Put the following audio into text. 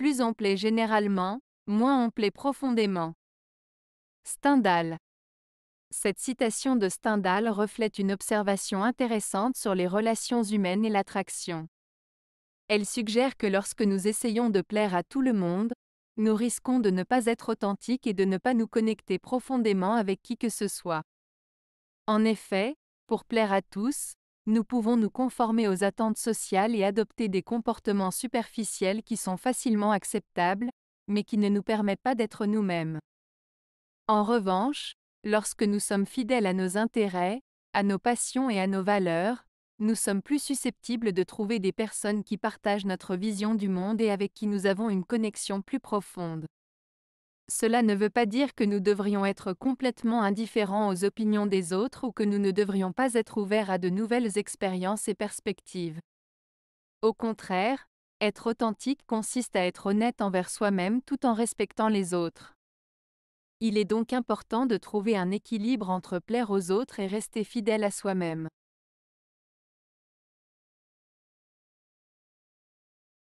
Plus on plaît généralement, moins on plaît profondément. Stendhal. Cette citation de Stendhal reflète une observation intéressante sur les relations humaines et l'attraction. Elle suggère que lorsque nous essayons de plaire à tout le monde, nous risquons de ne pas être authentiques et de ne pas nous connecter profondément avec qui que ce soit. En effet, pour plaire à tous, nous pouvons nous conformer aux attentes sociales et adopter des comportements superficiels qui sont facilement acceptables, mais qui ne nous permettent pas d'être nous-mêmes. En revanche, lorsque nous sommes fidèles à nos intérêts, à nos passions et à nos valeurs, nous sommes plus susceptibles de trouver des personnes qui partagent notre vision du monde et avec qui nous avons une connexion plus profonde. Cela ne veut pas dire que nous devrions être complètement indifférents aux opinions des autres ou que nous ne devrions pas être ouverts à de nouvelles expériences et perspectives. Au contraire, être authentique consiste à être honnête envers soi-même tout en respectant les autres. Il est donc important de trouver un équilibre entre plaire aux autres et rester fidèle à soi-même.